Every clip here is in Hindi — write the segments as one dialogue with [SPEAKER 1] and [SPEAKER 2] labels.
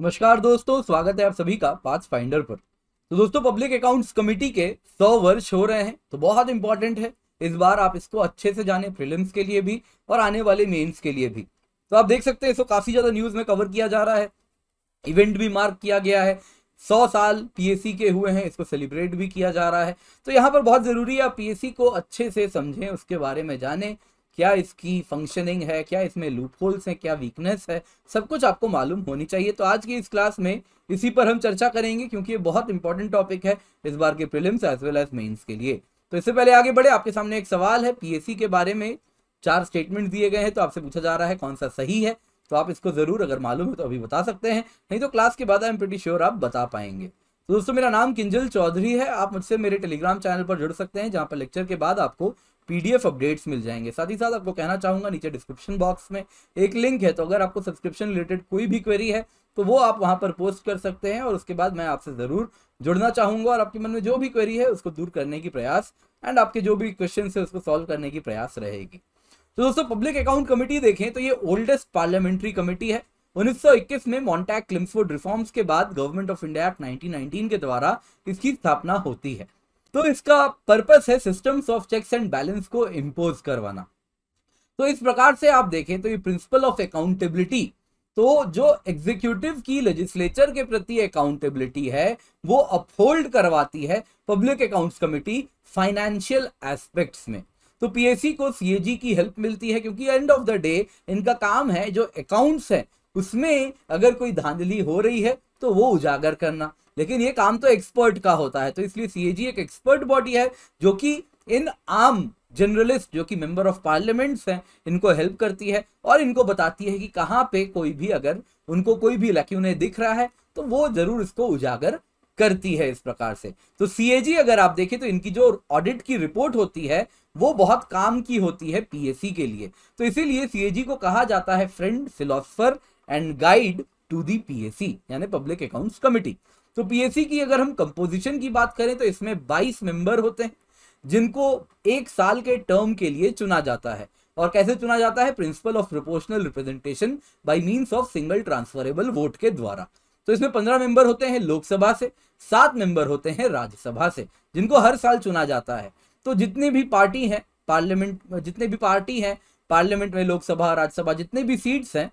[SPEAKER 1] नमस्कार दोस्तों स्वागत है आप सभी का पाथ फाइंडर पर तो दोस्तों पब्लिक अकाउंट्स कमेटी के सौ वर्ष हो रहे हैं तो बहुत इंपॉर्टेंट है इस बार आप इसको अच्छे से जाने फिल्म के लिए भी और आने वाले मेंस के लिए भी तो आप देख सकते हैं इसको काफी ज्यादा न्यूज में कवर किया जा रहा है इवेंट भी मार्क किया गया है सौ साल पीएससी के हुए हैं इसको सेलिब्रेट भी किया जा रहा है तो यहाँ पर बहुत जरूरी है आप पीएससी को अच्छे से समझें उसके बारे में जानें क्या इसकी फंक्शनिंग है क्या इसमें लूप होल्स हैं क्या वीकनेस है सब कुछ आपको मालूम होनी चाहिए तो आज की इस क्लास में इसी पर हम चर्चा करेंगे क्योंकि ये बहुत इंपॉर्टेंट टॉपिक है इस बार के prelims as well as mains के लिए तो इससे पहले आगे बढ़े आपके सामने एक सवाल है पीएससी के बारे में चार स्टेटमेंट दिए गए हैं तो आपसे पूछा जा रहा है कौन सा सही है तो आप इसको जरूर अगर मालूम है तो अभी बता सकते हैं नहीं तो क्लास के बाद आई एम प्रिटी श्योर आप बता पाएंगे तो दोस्तों मेरा नाम किंजल चौधरी है आप मुझसे मेरे टेलीग्राम चैनल पर जुड़ सकते हैं जहां पर लेक्चर के बाद आपको पीडीएफ अपडेट्स मिल जाएंगे साथ ही साथ आपको कहना चाहूंगा नीचे डिस्क्रिप्शन बॉक्स में एक लिंक है तो अगर आपको सब्सक्रिप्शन रिलेटेड कोई भी क्वेरी है तो वो आप वहां पर पोस्ट कर सकते हैं और उसके बाद मैं आपसे ज़रूर जुड़ना चाहूंगा और आपके मन में जो भी क्वेरी है उसको दूर करने की प्रयास एंड आपके जो भी क्वेश्चन है उसको सॉल्व करने की प्रयास रहेगी तो दोस्तों पब्लिक अकाउंट कमेटी देखें तो ये ओल्डेस्ट पार्लियामेंट्री कमेटी है 1921 में मॉन्टैक क्लिम्सफोर्ड रिफॉर्म्स के बाद गवर्नमेंट ऑफ इंडिया एक्ट 1919 के द्वारा इसकी स्थापना होती है तो इसका पर्पस है systems of checks and balance को इम्पोज करवाना तो इस प्रकार से आप देखें तो ये प्रिंसिपल ऑफ अकाउंटेबिलिटी तो जो एग्जीक्यूटिव की लेजिस्लेचर के प्रति अकाउंटेबिलिटी है वो अपहोल्ड करवाती है public accounts committee financial aspects में तो पीएससी को सीएजी की हेल्प मिलती है क्योंकि एंड ऑफ द डे इनका काम है जो अकाउंट्स है उसमें अगर कोई धांधली हो रही है तो वो उजागर करना लेकिन ये काम तो एक्सपर्ट का होता है तो इसलिए सीएजी एक एक्सपर्ट बॉडी है जो कि इन आम जर्नलिस्ट जो कि मेंबर ऑफ पार्लियामेंट्स हैं इनको हेल्प करती है और इनको बताती है कि कहाँ पे कोई भी अगर उनको कोई भी उन्हें दिख रहा है तो वो जरूर इसको उजागर करती है इस प्रकार से तो सीएजी अगर आप देखें तो इनकी जो ऑडिट की रिपोर्ट होती है वो बहुत काम की होती है पीएससी के लिए तो इसीलिए सीएजी को कहा जाता है friend philosopher and guide to the PSC यानी पब्लिक अकाउंट्स कमिटी तो पीएससी की अगर हम कंपोजिशन की बात करें तो इसमें 22 मेंबर होते हैं जिनको एक साल के टर्म के लिए चुना जाता है और कैसे चुना जाता है principle of proportional representation by means of single transferable vote के द्वारा तो इसमें पंद्रह मेंबर होते हैं लोकसभा से सात मेंबर होते हैं राज्यसभा से जिनको हर साल चुना जाता है तो जितनी भी पार्टी है पार्लियामेंट जितने भी पार्टी हैं पार्लियामेंट में लोकसभा राज्यसभा जितने भी सीट्स हैं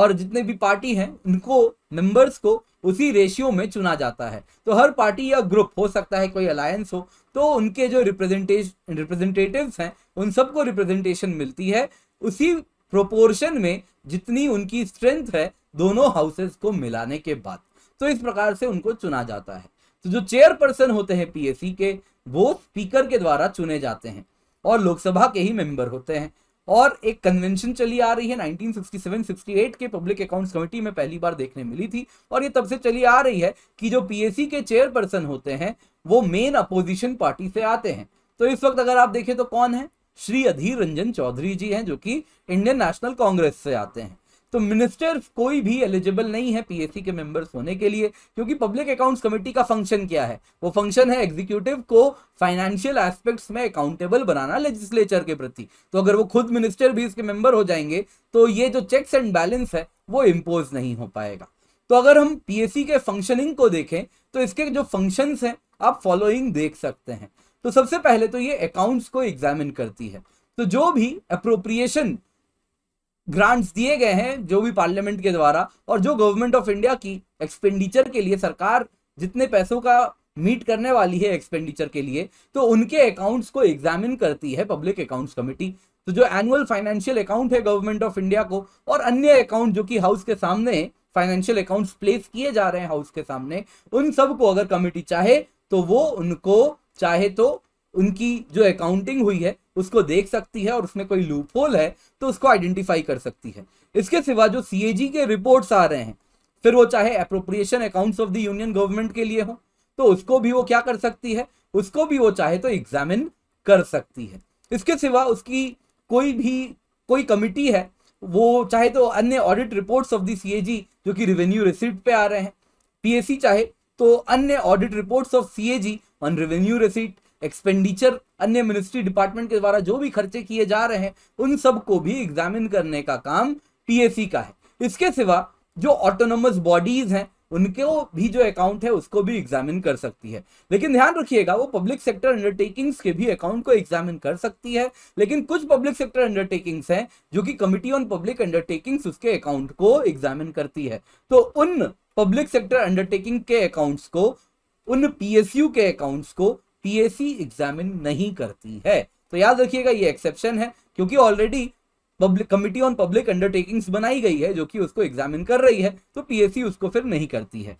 [SPEAKER 1] और जितने भी पार्टी हैं उनको मेंबर्स को उसी रेशियो में चुना जाता है तो हर पार्टी या ग्रुप हो सकता है कोई अलायंस हो तो उनके जो रिप्रेजेंटेशन रिप्रेजेंटेटिव्स हैं उन सबको रिप्रेजेंटेशन मिलती है उसी प्रोपोर्शन में जितनी उनकी स्ट्रेंथ है दोनों हाउसेस को मिलाने के बाद तो इस प्रकार से उनको चुना जाता है तो जो चेयरपर्सन होते हैं पीएसी के वो स्पीकर के द्वारा चुने जाते हैं और लोकसभा के ही मेंबर होते हैं और एक कन्वेंशन चली आ रही है 1967-68 के पब्लिक अकाउंट्स कमेटी में पहली बार देखने मिली थी और ये तब से चली आ रही है कि जो पीएसी के चेयरपर्सन होते हैं वो मेन अपोजिशन पार्टी से आते हैं तो इस वक्त अगर आप देखें तो कौन है श्री अधीर रंजन चौधरी जी हैं जो कि इंडियन नेशनल कांग्रेस से आते हैं तो मिनिस्टर कोई भी एलिजिबल नहीं है पीएससी के मेंबर्स होने के लिए क्योंकि पब्लिक अकाउंट्स कमेटी का फंक्शन क्या है वो फंक्शन है एग्जीक्यूटिव को फाइनेंशियल एस्पेक्ट्स में अकाउंटेबल बनाना लेजिस्लेचर के प्रति तो अगर वो खुद मिनिस्टर भी इसके मेंबर हो जाएंगे तो ये जो चेक्स एंड बैलेंस है वो इम्पोज नहीं हो पाएगा तो अगर हम पीएससी के फंक्शनिंग को देखें तो इसके जो फंक्शन है आप फॉलोइंग देख सकते हैं तो सबसे पहले तो ये अकाउंट्स को एग्जामिन करती है तो जो भी अप्रोप्रिएशन ग्रांट्स दिए गए हैं जो भी पार्लियामेंट के द्वारा और जो गवर्नमेंट ऑफ इंडिया की एक्सपेंडिचर के लिए सरकार जितने पैसों का मीट करने वाली है एक्सपेंडिचर के लिए तो उनके अकाउंट्स को एग्जामिन करती है पब्लिक अकाउंट्स कमेटी तो जो एनुअल फाइनेंशियल अकाउंट है गवर्नमेंट ऑफ इंडिया को और अन्य अकाउंट जो कि हाउस के सामने फाइनेंशियल अकाउंट्स प्लेस किए जा रहे हैं हाउस के सामने उन सब को अगर कमेटी चाहे तो वो उनको चाहे तो उनकी जो अकाउंटिंग हुई है उसको देख सकती है और उसमें कोई लूप होल है तो उसको आइडेंटिफाई कर सकती है इसके सिवा जो सी के रिपोर्ट्स आ रहे हैं फिर वो चाहे appropriation accounts of the union government के लिए हो तो उसको भी वो क्या कर सकती है उसको भी वो चाहे तो एग्जामिन कर सकती है इसके सिवा उसकी कोई भी कोई कमिटी है वो चाहे तो अन्य audit reports of the CAG जो कि रिवेन्यू रिसिप्ट पे आ रहे हैं पीएसी चाहे तो अन्य audit reports of CAG on revenue receipt expenditure अन्य मिनिस्ट्री डिपार्टमेंट के द्वारा जो भी खर्चे किए जा रहे हैं उन सब को भी एग्जामिन करने का काम टीएसी का है इसके सिवा जो ऑटोनोमस बॉडीज हैं उनके भी जो अकाउंट है उसको भी एग्जामिन कर सकती है लेकिन ध्यान रखिएगा वो पब्लिक सेक्टर अंडरटेकिंग्स के भी अकाउंट को एग्जामिन कर सकती है लेकिन कुछ पब्लिक सेक्टर अंडरटेकिंग्स हैं जो कि कमिटी ऑन पब्लिक अंडरटेकिंग्स उसके अकाउंट को एग्जामिन करती है तो उन पब्लिक सेक्टर अंडरटेकिंग के अकाउंट्स को उन पीएसयू के अकाउंट्स को पीएसी एग्जामिन नहीं करती है तो याद रखिएगा ये एक्सेप्शन है क्योंकि already public committee on public undertakings बनाई गई है जो कि उसको एग्जामिन कर रही है तो पीएससी उसको फिर नहीं करती है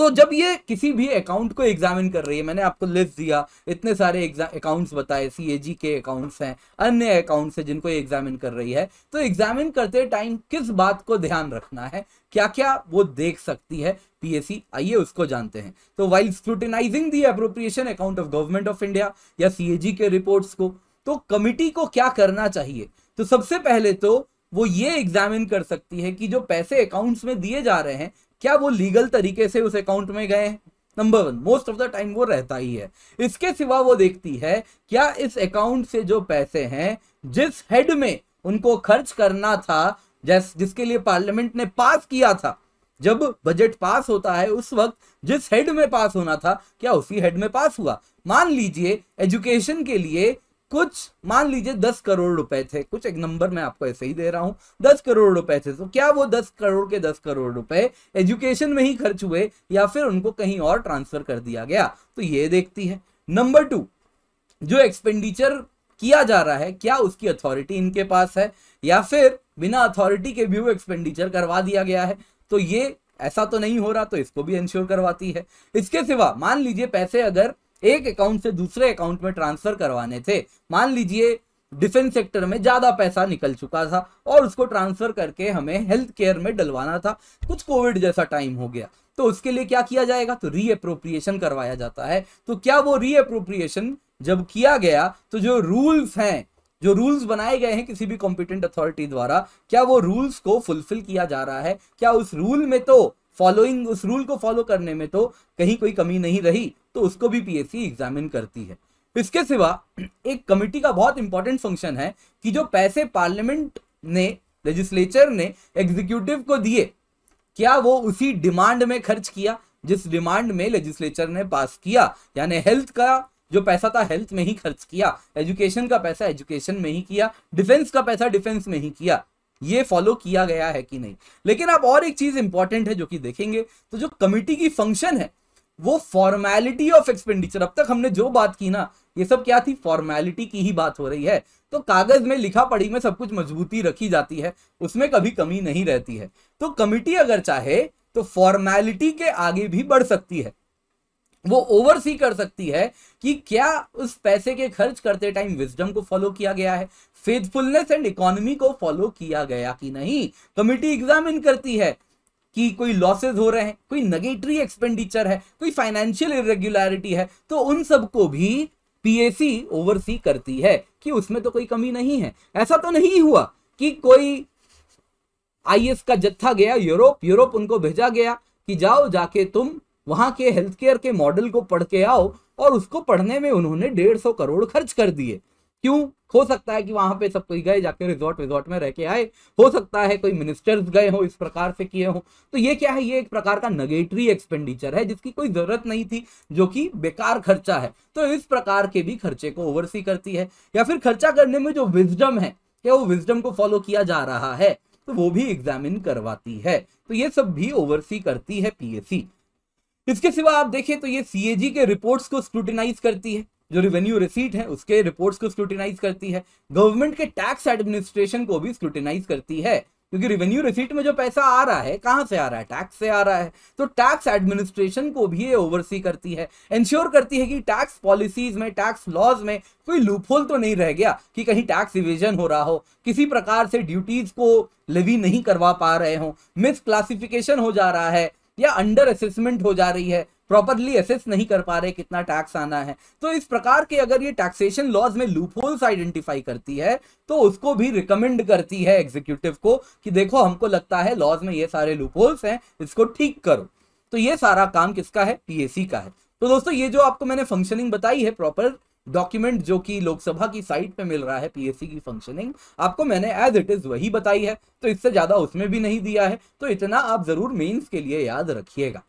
[SPEAKER 1] तो जब ये किसी भी अकाउंट को एग्जामिन कर रही है मैंने आपको लिस्ट दिया इतने सारे अकाउंट्स बताए सी के अकाउंट्स हैं अन्य अकाउंट्स हैं जिनको एग्जामिन कर रही है तो एग्जामिन करते टाइम किस बात को ध्यान रखना है क्या क्या वो देख सकती है पीएससी आइए उसको जानते हैं तो while scrutinizing the appropriation account of government of India या सी के रिपोर्ट को तो कमिटी को क्या करना चाहिए तो सबसे पहले तो वो ये एग्जामिन कर सकती है कि जो पैसे अकाउंट्स में दिए जा रहे हैं क्या वो लीगल तरीके से उस अकाउंट में गए number one most of the time वो रहता ही है इसके सिवा वो देखती है क्या इस अकाउंट से जो पैसे हैं जिस हेड में उनको खर्च करना था जैस जिसके लिए पार्लियामेंट ने पास किया था जब बजट पास होता है उस वक्त जिस हेड में पास होना था क्या उसी हेड में पास हुआ मान लीजिए एजुकेशन के लिए कुछ मान लीजिए दस करोड़ रुपए थे कुछ एक नंबर मैं आपको ऐसे ही दे रहा हूं दस करोड़ रुपए थे तो क्या वो दस करोड़ के दस करोड़ रुपए एजुकेशन में ही खर्च हुए या फिर उनको कहीं और ट्रांसफर कर दिया गया तो ये देखती है नंबर टू जो एक्सपेंडिचर किया जा रहा है क्या उसकी अथॉरिटी इनके पास है या फिर बिना अथॉरिटी के भी वो एक्सपेंडिचर करवा दिया गया है तो ये ऐसा तो नहीं हो रहा तो इसको भी इंश्योर करवाती है इसके सिवा मान लीजिए पैसे अगर एक अकाउंट से दूसरे अकाउंट में ट्रांसफर करवाने थे मान लीजिए डिफेंस सेक्टर में ज़्यादा पैसा निकल चुका था और उसको ट्रांसफर करके हमें हेल्थ केयर में डलवाना था कुछ कोविड जैसा टाइम हो गया तो उसके लिए क्या किया जाएगा तो रीअप्रोप्रिएशन करवाया जाता है तो क्या वो रीअप्रोप्रिएशन जब किया गया तो जो रूल्स हैं जो रूल्स बनाए गए हैं किसी भी कॉम्पिटेंट अथॉरिटी द्वारा क्या वो रूल्स को फुलफिल किया जा रहा है क्या उस रूल में तो फॉलोइंग उस रूल को फॉलो करने में तो कहीं कोई कमी नहीं रही तो उसको भी पीएससी एग्जामिन करती है इसके सिवा एक कमिटी का बहुत इंपॉर्टेंट फंक्शन है कि जो पैसे पार्लियामेंट ने लेजिस्लेचर ने एग्जीक्यूटिव को दिए क्या वो उसी डिमांड में खर्च किया जिस डिमांड में लेजिस्लेचर ने पास किया यानी हेल्थ का जो पैसा था हेल्थ में ही खर्च किया एजुकेशन का पैसा एजुकेशन में ही किया डिफेंस का पैसा डिफेंस में ही किया ये फॉलो किया गया है कि नहीं लेकिन अब और एक चीज इंपॉर्टेंट है जो कि देखेंगे तो जो कमिटी की फंक्शन है वो फॉर्मैलिटी ऑफ एक्सपेंडिचर अब तक हमने जो बात की ना ये सब क्या थी फॉर्मैलिटी की ही बात हो रही है तो कागज में लिखा पढ़ी में सब कुछ मजबूती रखी जाती है उसमें कभी कमी नहीं रहती है तो कमिटी अगर चाहे तो फॉर्मैलिटी के आगे भी बढ़ सकती है वो ओवरसी कर सकती है कि क्या उस पैसे के खर्च करते टाइम विजडम को फॉलो किया गया है फेथफुलनेस एंड इकोनॉमी को फॉलो किया गया कि नहीं कमिटी एग्जामिन करती है कि कोई लॉसेज हो रहे हैं कोई नेगेटरी एक्सपेंडिचर है कोई फाइनेंशियल इरेग्युलरिटी है तो उन सबको भी पीएसी ओवरसी करती है कि उसमें तो कोई कमी नहीं है ऐसा तो नहीं हुआ कि कोई आईएस का जत्था गया यूरोप यूरोप उनको भेजा गया कि जाओ जाके तुम वहां के हेल्थ केयर के मॉडल को पढ़ के आओ और उसको पढ़ने में उन्होंने डेढ़ सौ करोड़ खर्च कर दिए क्यों हो सकता है कि वहां पे सब कोई गए जाके रिजॉर्ट विजॉर्ट में रह के आए हो सकता है कोई मिनिस्टर्स गए हो इस प्रकार से किए हो तो ये क्या है ये एक प्रकार का नेगेटरी एक्सपेंडिचर है जिसकी कोई जरूरत नहीं थी जो कि बेकार खर्चा है तो इस प्रकार के भी खर्चे को ओवरसी करती है या फिर खर्चा करने में जो विजडम है क्या वो विजडम को फॉलो किया जा रहा है तो वो भी एग्जामिन करवाती है तो ये सब भी ओवरसी करती है पीएससी इसके सिवा आप देखें तो ये सीएजी के रिपोर्ट्स को स्क्रूटिनाइज करती है जो रिवेन्यू रिसीट है उसके रिपोर्ट्स को स्क्रूटिनाइज करती है गवर्नमेंट के टैक्स एडमिनिस्ट्रेशन को भी स्क्रूटिनाइज करती है क्योंकि रिवेन्यू रिसीट में जो पैसा आ रहा है कहाँ से आ रहा है टैक्स से आ रहा है तो टैक्स एडमिनिस्ट्रेशन को भी ये ओवरसी करती है इंश्योर करती है कि टैक्स पॉलिसीज में टैक्स लॉज में कोई लूपहोल तो नहीं रह गया कि कहीं टैक्स इवेजन हो रहा हो किसी प्रकार से ड्यूटीज को लेवी नहीं करवा पा रहे हो मिस क्लासिफिकेशन हो जा रहा है या अंडर असेसमेंट हो जा रही है प्रॉपरली असेस नहीं कर पा रहे कितना टैक्स आना है तो इस प्रकार के अगर ये टैक्सेशन लॉज में लूपहोल्स आइडेंटिफाई करती है तो उसको भी रिकमेंड करती है एग्जीक्यूटिव को कि देखो हमको लगता है लॉज में ये सारे लूपहोल्स हैं इसको ठीक करो तो ये सारा काम किसका है पीएसी का है तो दोस्तों ये जो आपको मैंने फंक्शनिंग बताई है प्रॉपर डॉक्यूमेंट जो कि लोकसभा की साइट पे मिल रहा है पीएससी की फंक्शनिंग आपको मैंने एज इट इज वही बताई है तो इससे ज्यादा उसमें भी नहीं दिया है तो इतना आप जरूर मेंस के लिए याद रखिएगा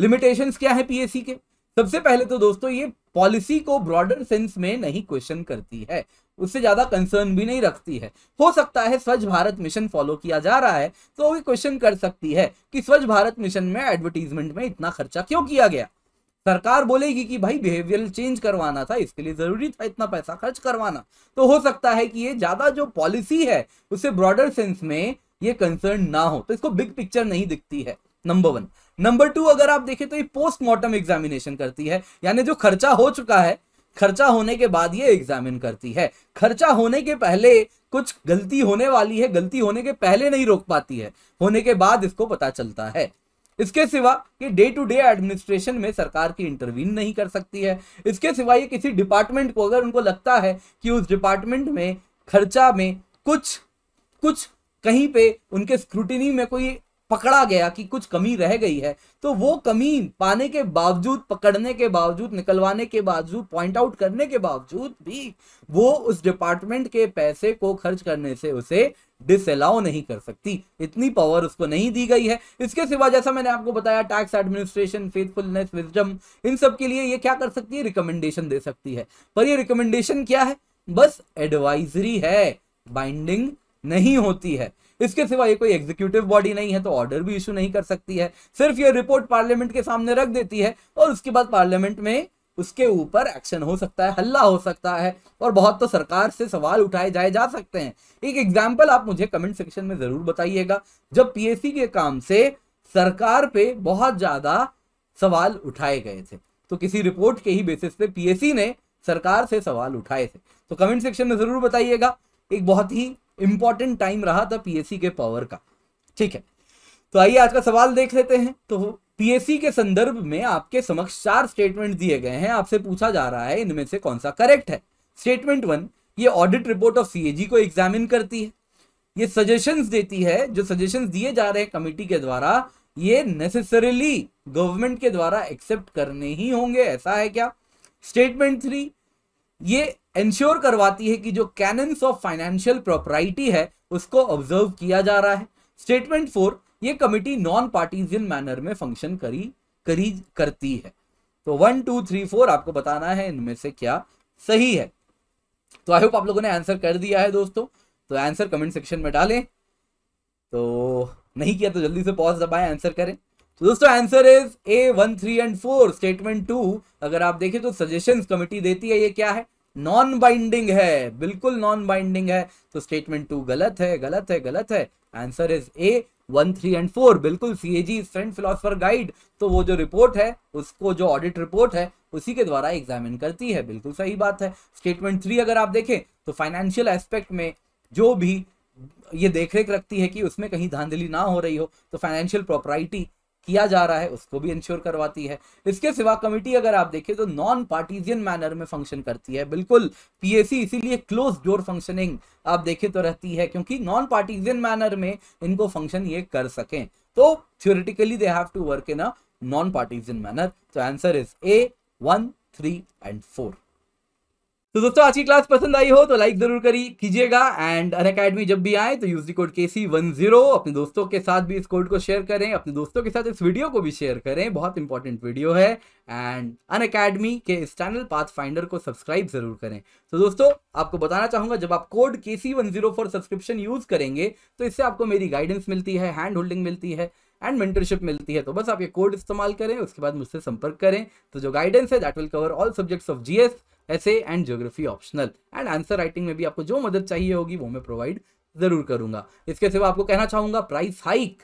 [SPEAKER 1] लिमिटेशन क्या है पीएससी के सबसे पहले तो दोस्तों ये पॉलिसी को ब्रॉडर सेंस में नहीं क्वेश्चन करती है उससे ज्यादा कंसर्न भी नहीं रखती है हो सकता है स्वच्छ भारत मिशन फॉलो किया जा रहा है तो वो क्वेश्चन कर सकती है कि स्वच्छ भारत मिशन में एडवर्टीजमेंट में इतना खर्चा क्यों किया गया सरकार बोलेगी कि भाई बिहेवियर चेंज करवाना था इसके लिए जरूरी था इतना पैसा खर्च करवाना तो हो सकता है कि ये ज्यादा जो पॉलिसी है उससे ब्रॉडर सेंस में ये कंसर्न ना हो तो इसको बिग पिक्चर नहीं दिखती है नंबर वन नंबर टू अगर आप देखें तो ये पोस्टमार्टम एग्जामिनेशन करती है यानी जो खर्चा हो चुका है खर्चा होने के बाद ये एग्जामिन करती है खर्चा होने के पहले कुछ गलती होने वाली है गलती होने के पहले नहीं रोक पाती है होने के बाद इसको पता चलता है इसके सिवा ये डे टू डे एडमिनिस्ट्रेशन में सरकार की इंटरवीन नहीं कर सकती है इसके सिवा ये किसी डिपार्टमेंट को अगर उनको लगता है कि उस डिपार्टमेंट में खर्चा में कुछ कुछ कहीं पे उनके स्क्रूटिनी में कोई पकड़ा गया कि कुछ कमी रह गई है तो वो कमी पाने के बावजूद पकड़ने के बावजूद निकलवाने के बावजूद पॉइंट आउट करने के बावजूद भी वो उस डिपार्टमेंट के पैसे को खर्च करने से उसे डिसअलाउ नहीं कर सकती इतनी पावर उसको नहीं दी गई है इसके सिवा जैसा मैंने आपको बताया टैक्स एडमिनिस्ट्रेशन फेथफुलनेस विजडम इन सब के लिए ये क्या कर सकती है रिकमेंडेशन दे सकती है पर ये रिकमेंडेशन क्या है बस एडवाइजरी है बाइंडिंग नहीं होती है इसके सिवा ये कोई एग्जीक्यूटिव बॉडी नहीं है तो ऑर्डर भी इशू नहीं कर सकती है सिर्फ ये रिपोर्ट पार्लियामेंट के सामने रख देती है और उसके बाद पार्लियामेंट में उसके ऊपर एक्शन हो सकता है हल्ला हो सकता है और बहुत तो सरकार से सवाल उठाए जाए जा सकते हैं एक एग्जाम्पल आप मुझे कमेंट सेक्शन में जरूर बताइएगा जब पीएससी के काम से सरकार पे बहुत ज्यादा सवाल उठाए गए थे तो किसी रिपोर्ट के ही बेसिस पे पीएससी ने सरकार से सवाल उठाए थे तो कमेंट सेक्शन में जरूर बताइएगा एक बहुत ही इंपॉर्टेंट टाइम रहा था पीएससी के पावर का ठीक है तो आइए आज का सवाल देख लेते हैं तो पीएससी के संदर्भ में आपके समक्ष चार स्टेटमेंट दिए गए हैं आपसे पूछा जा रहा है इनमें से कौन सा करेक्ट है स्टेटमेंट वन ये ऑडिट रिपोर्ट ऑफ सीएजी को एग्जामिन करती है ये सजेशंस देती है जो सजेशंस दिए जा रहे हैं कमेटी के द्वारा ये नेसेसरीली गवर्नमेंट के द्वारा एक्सेप्ट करने ही होंगे ऐसा है क्या स्टेटमेंट थ्री ये एंश्योर करवाती है कि जो कैनन्स ऑफ फाइनेंशियल प्रॉपर्टी है उसको ऑब्जर्व किया जा रहा है स्टेटमेंट फोर ये कमिटी नॉन पार्टीजन मैनर में फंक्शन करी करी करती है तो वन टू थ्री फोर आपको बताना है इनमें से क्या सही है तो आई होप आप लोगों ने आंसर कर दिया है दोस्तों तो आंसर कमेंट सेक्शन में डालें तो नहीं किया तो जल्दी से पॉज दबाएं आंसर करें तो दोस्तों answer is A one three and four statement two अगर आप देखें तो सजेशन कमिटी देती है ये क्या है नॉन बाइंडिंग है बिल्कुल नॉन बाइंडिंग है तो स्टेटमेंट टू गलत है गलत है गलत है answer is A one three and four बिल्कुल C A G friend philosopher guide तो वो जो रिपोर्ट है उसको जो ऑडिट रिपोर्ट है उसी के द्वारा एग्जामिन करती है बिल्कुल सही बात है स्टेटमेंट थ्री अगर आप देखें तो फाइनेंशियल एस्पेक्ट में जो भी ये देख रेख रखती है कि उसमें कहीं धांधली ना हो रही हो तो फाइनेंशियल प्रॉपर्टी किया जा रहा है उसको भी इंश्योर करवाती है इसके सिवा कमेटी अगर आप देखें तो नॉन पार्टीजियन मैनर में फंक्शन करती है बिल्कुल पीएसी इसीलिए क्लोज डोर फंक्शनिंग आप देखें तो रहती है क्योंकि नॉन पार्टीजियन मैनर में इनको फंक्शन ये कर सकें तो theoretically they have to work in a non partisan manner तो answer is A one three and four तो दोस्तों आज की क्लास पसंद आई हो तो लाइक जरूर करी कीजिएगा एंड अन अकेडमी जब भी आए तो use the code K C one zero अपने दोस्तों के साथ भी इस कोड को शेयर करें अपने दोस्तों के साथ इस वीडियो को भी शेयर करें बहुत इंपॉर्टेंट वीडियो है एंड अन अकेडमी के इस चैनल पाथ फाइंडर को सब्सक्राइब जरूर करें तो दोस्तों आपको बताना चाहूंगा जब आप code K C one zero for subscription use करेंगे तो इससे आपको मेरी गाइडेंस मिलती है हैंड होल्डिंग मिलती है एंड मेंटरशिप मिलती है तो बस आप ये कोड इस्तेमाल करें उसके बाद मुझसे संपर्क करें तो जो गाइडेंस है that will cover all subjects of GS ऐसे and geography optional and answer writing में भी आपको जो मदद चाहिए होगी वो मैं प्रोवाइड जरूर करूंगा इसके सिवा आपको कहना चाहूंगा प्राइस हाइक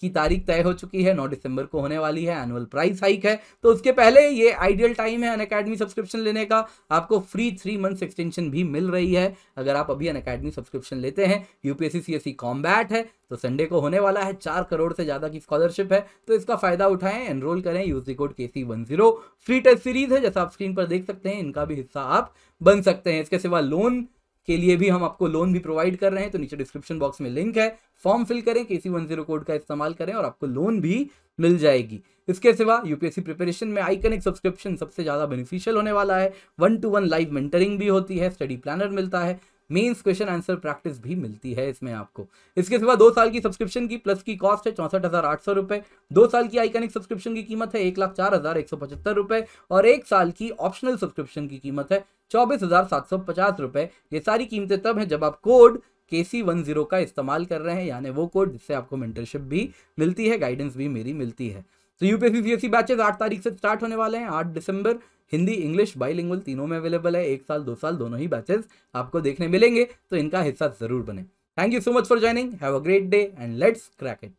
[SPEAKER 1] की तारीख तय हो चुकी है नौ दिसंबर को होने वाली है एनुअल प्राइस हाइक है तो उसके पहले ये आइडियल टाइम है अन अकेडमी सब्सक्रिप्शन लेने का आपको फ्री थ्री मंथ्स एक्सटेंशन भी मिल रही है अगर आप अभी अन अकेडमी सब्सक्रिप्शन लेते हैं यूपीएससी सीएससी कॉम्बैट है तो संडे को होने वाला है चार करोड़ से ज़्यादा की स्कॉलरशिप है तो इसका फायदा उठाएं एनरोल करें use code K C one zero free test series है जैसा आप स्क्रीन पर देख सकते हैं इनका भी हिस्सा आप बन सकते हैं इसके सिवा लोन के लिए भी हम आपको लोन भी प्रोवाइड कर रहे हैं तो नीचे डिस्क्रिप्शन बॉक्स में लिंक है फॉर्म फिल करें K C one zero code का इस्तेमाल करें और आपको लोन भी मिल जाएगी इसके सिवा यूपीएससी प्रिपरेशन में आइकनिक सब्सक्रिप्शन सबसे ज़्यादा बेनिफिशियल होने वाला है one to one live mentoring भी होती है स्टडी प्लानर मिलता है मेंस क्वेश्चन आंसर प्रैक्टिस भी मिलती है इसमें आपको इसके सिवा दो साल की सब्सक्रिप्शन की प्लस की कॉस्ट है चौंसठ हज़ार आठ सौ रुपए दो साल की आइकनिक सब्सक्रिप्शन की कीमत है एक लाख चार हज़ार एक सौ पचहत्तर रुपये और एक साल की ऑप्शनल सब्सक्रिप्शन की कीमत है चौबीस हज़ार सात सौ पचास ये सारी कीमतें तब हैं जब आप code K C one zero का इस्तेमाल कर रहे हैं यानी वो कोड जिससे आपको मेंटरशिप भी मिलती है गाइडेंस भी मेरी मिलती है तो यूपीएससी पी बैचेज आठ तारीख से स्टार्ट होने वाले हैं आठ दिसंबर हिंदी इंग्लिश बाईलिंगुअल तीनों में अवेलेबल है एक साल दो साल दोनों ही बैचेज आपको देखने मिलेंगे तो इनका हिस्सा ज़रूर बने thank you so much for joining have a great day and let's crack it